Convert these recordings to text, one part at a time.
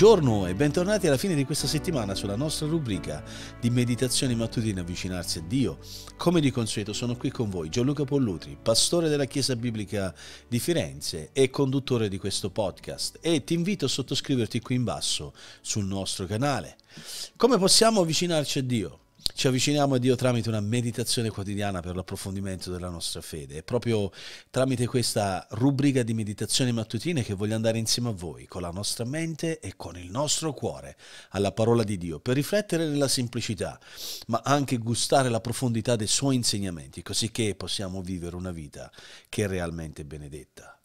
Buongiorno e bentornati alla fine di questa settimana sulla nostra rubrica di meditazioni mattutine avvicinarsi a Dio. Come di consueto sono qui con voi Gianluca Pollutri, pastore della Chiesa Biblica di Firenze e conduttore di questo podcast e ti invito a sottoscriverti qui in basso sul nostro canale. Come possiamo avvicinarci a Dio? Ci avviciniamo a Dio tramite una meditazione quotidiana per l'approfondimento della nostra fede. È proprio tramite questa rubrica di meditazioni mattutine che voglio andare insieme a voi, con la nostra mente e con il nostro cuore, alla parola di Dio, per riflettere nella semplicità, ma anche gustare la profondità dei suoi insegnamenti, così che possiamo vivere una vita che è realmente benedetta.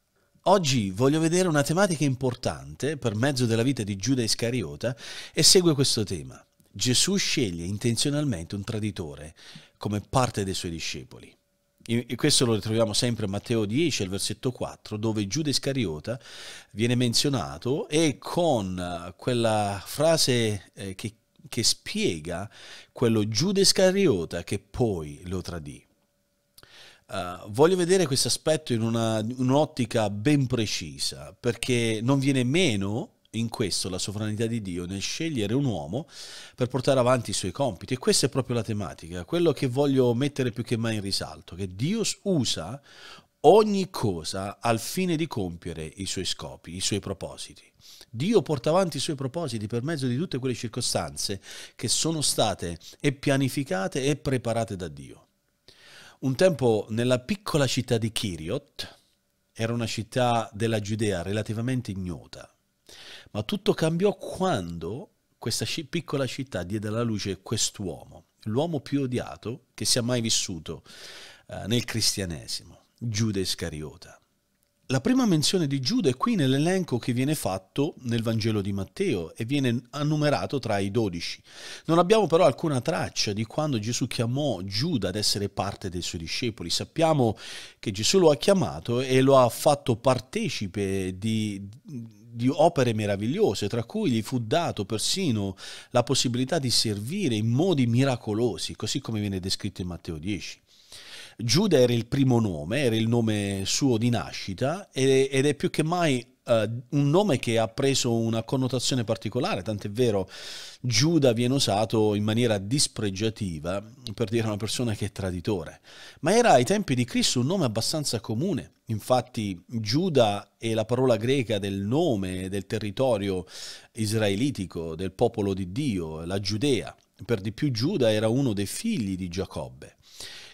Oggi voglio vedere una tematica importante per mezzo della vita di Giuda Iscariota e segue questo tema. Gesù sceglie intenzionalmente un traditore come parte dei suoi discepoli. E questo lo ritroviamo sempre in Matteo 10, al versetto 4, dove Giuda Iscariota viene menzionato e con eh, quella frase eh, che, che spiega quello Giuda Iscariota che poi lo tradì. Uh, voglio vedere questo aspetto in una, un'ottica ben precisa, perché non viene meno in questo la sovranità di Dio nel scegliere un uomo per portare avanti i suoi compiti. E questa è proprio la tematica, quello che voglio mettere più che mai in risalto, che Dio usa ogni cosa al fine di compiere i suoi scopi, i suoi propositi. Dio porta avanti i suoi propositi per mezzo di tutte quelle circostanze che sono state e pianificate e preparate da Dio. Un tempo nella piccola città di Kiriot, era una città della Giudea relativamente ignota, ma tutto cambiò quando questa piccola città diede alla luce quest'uomo, l'uomo più odiato che sia mai vissuto eh, nel cristianesimo, Giuda Iscariota. La prima menzione di Giuda è qui nell'elenco che viene fatto nel Vangelo di Matteo e viene annumerato tra i dodici. Non abbiamo però alcuna traccia di quando Gesù chiamò Giuda ad essere parte dei suoi discepoli. Sappiamo che Gesù lo ha chiamato e lo ha fatto partecipe di, di opere meravigliose, tra cui gli fu dato persino la possibilità di servire in modi miracolosi, così come viene descritto in Matteo 10. Giuda era il primo nome, era il nome suo di nascita ed è più che mai Uh, un nome che ha preso una connotazione particolare, tant'è vero Giuda viene usato in maniera dispregiativa per dire una persona che è traditore, ma era ai tempi di Cristo un nome abbastanza comune. Infatti Giuda è la parola greca del nome del territorio israelitico, del popolo di Dio, la Giudea. Per di più Giuda era uno dei figli di Giacobbe.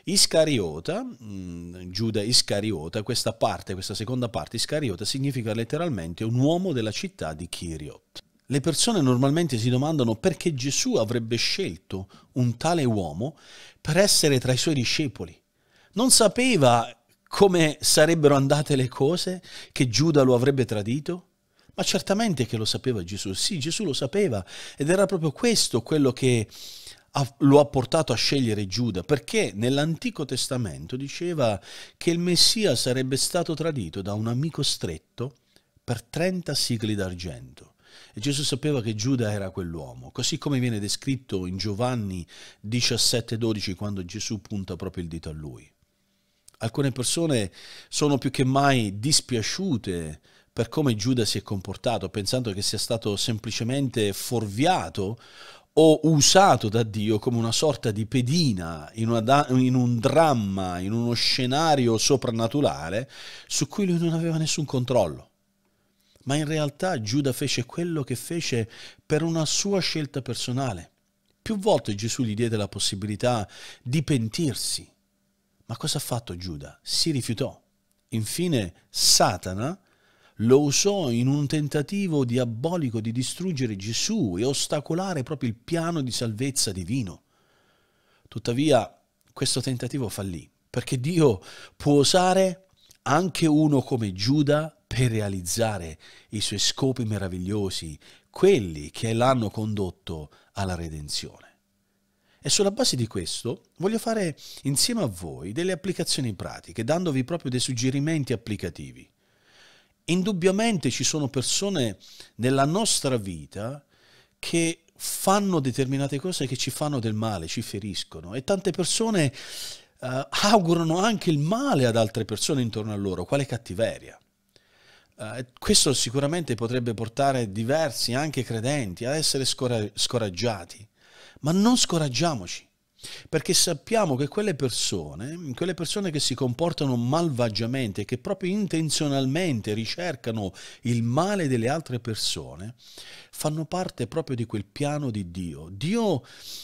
Iscariota, mh, mm, Giuda Iscariota, questa parte, questa seconda parte, Iscariota, significa letteralmente un uomo della città di Kiriot. Le persone normalmente si domandano perché Gesù avrebbe scelto un tale uomo per essere tra i suoi discepoli. Non sapeva come sarebbero andate le cose, che Giuda lo avrebbe tradito? Ma certamente che lo sapeva Gesù, sì, Gesù lo sapeva ed era proprio questo quello che lo ha portato a scegliere Giuda, perché nell'Antico Testamento diceva che il Messia sarebbe stato tradito da un amico stretto per 30 sigli d'argento. E Gesù sapeva che Giuda era quell'uomo, così come viene descritto in Giovanni 17:12 quando Gesù punta proprio il dito a lui. Alcune persone sono più che mai dispiaciute per come Giuda si è comportato, pensando che sia stato semplicemente forviato o usato da Dio come una sorta di pedina in, da- in, un dramma, in uno scenario soprannaturale su cui lui non aveva nessun controllo. Ma in realtà Giuda fece quello che fece per una sua scelta personale. Più volte Gesù gli diede la possibilità di pentirsi. Ma cosa ha fatto Giuda? Si rifiutò. Infine Satana lo usò in un tentativo diabolico di distruggere Gesù e ostacolare proprio il piano di salvezza divino. Tuttavia, questo tentativo fallì, perché Dio può usare anche uno come Giuda per realizzare i suoi scopi meravigliosi, quelli che l'hanno condotto alla redenzione. E sulla base di questo voglio fare insieme a voi delle applicazioni pratiche, dandovi proprio dei suggerimenti applicativi indubbiamente ci sono persone nella nostra vita che fanno determinate cose che ci fanno del male, ci feriscono e tante persone uh, augurano anche il male ad altre persone intorno a loro, quale cattiveria. Uh, questo sicuramente potrebbe portare diversi, anche credenti, a essere scora scoraggiati, ma non scoraggiamoci perché sappiamo che quelle persone, quelle persone che si comportano malvagiamente, che proprio intenzionalmente ricercano il male delle altre persone, fanno parte proprio di quel piano di Dio. Dio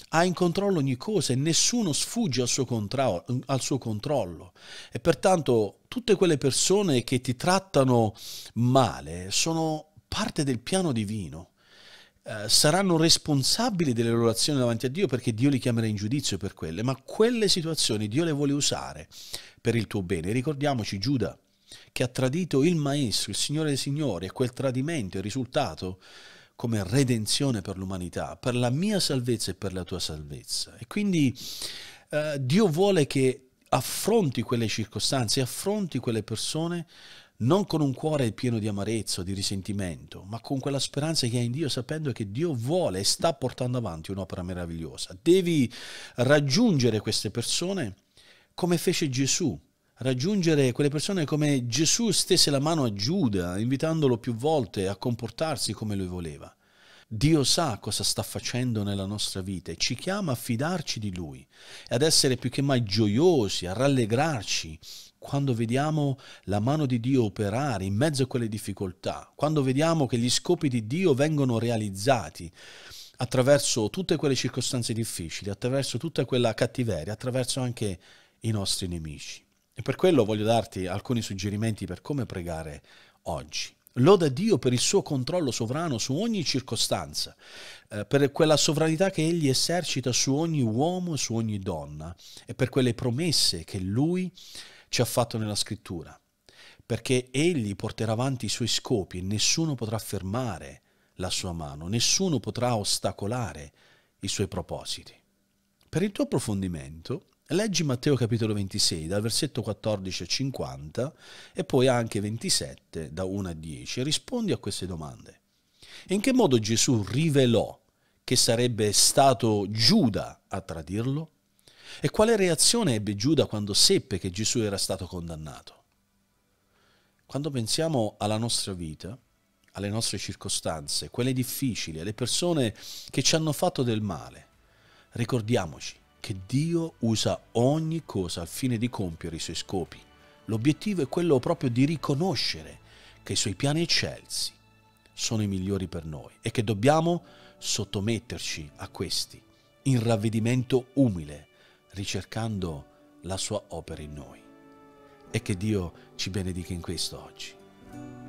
ha in controllo ogni cosa e nessuno sfugge al suo, contra- al suo controllo. E pertanto tutte quelle persone che ti trattano male sono parte del piano divino. Eh, saranno responsabili delle loro azioni davanti a Dio perché Dio li chiamerà in giudizio per quelle, ma quelle situazioni Dio le vuole usare per il tuo bene. Ricordiamoci Giuda che ha tradito il Maestro, il Signore dei Signori e quel tradimento è risultato come redenzione per l'umanità, per la mia salvezza e per la tua salvezza. E quindi eh, Dio vuole che affronti quelle circostanze, affronti quelle persone non con un cuore pieno di amarezza, di risentimento, ma con quella speranza che hai in Dio, sapendo che Dio vuole e sta portando avanti un'opera meravigliosa. Devi raggiungere queste persone come fece Gesù, raggiungere quelle persone come Gesù stesse la mano a Giuda, invitandolo più volte a comportarsi come lui voleva. Dio sa cosa sta facendo nella nostra vita e ci chiama a fidarci di Lui e ad essere più che mai gioiosi, a rallegrarci quando vediamo la mano di Dio operare in mezzo a quelle difficoltà, quando vediamo che gli scopi di Dio vengono realizzati attraverso tutte quelle circostanze difficili, attraverso tutta quella cattiveria, attraverso anche i nostri nemici. E per quello voglio darti alcuni suggerimenti per come pregare oggi. Loda Dio per il suo controllo sovrano su ogni circostanza, eh, per quella sovranità che egli esercita su ogni uomo e su ogni donna e per quelle promesse che lui ci ha fatto nella scrittura, perché egli porterà avanti i suoi scopi e nessuno potrà fermare la sua mano, nessuno potrà ostacolare i suoi propositi. Per il tuo approfondimento Leggi Matteo capitolo 26 dal versetto 14 a 50 e poi anche 27 da 1 a 10 e rispondi a queste domande. In che modo Gesù rivelò che sarebbe stato Giuda a tradirlo? E quale reazione ebbe Giuda quando seppe che Gesù era stato condannato? Quando pensiamo alla nostra vita, alle nostre circostanze, quelle difficili, alle persone che ci hanno fatto del male, ricordiamoci che Dio usa ogni cosa al fine di compiere i suoi scopi. L'obiettivo è quello proprio di riconoscere che i suoi piani eccelsi sono i migliori per noi e che dobbiamo sottometterci a questi in ravvedimento umile, ricercando la sua opera in noi. E che Dio ci benedica in questo oggi.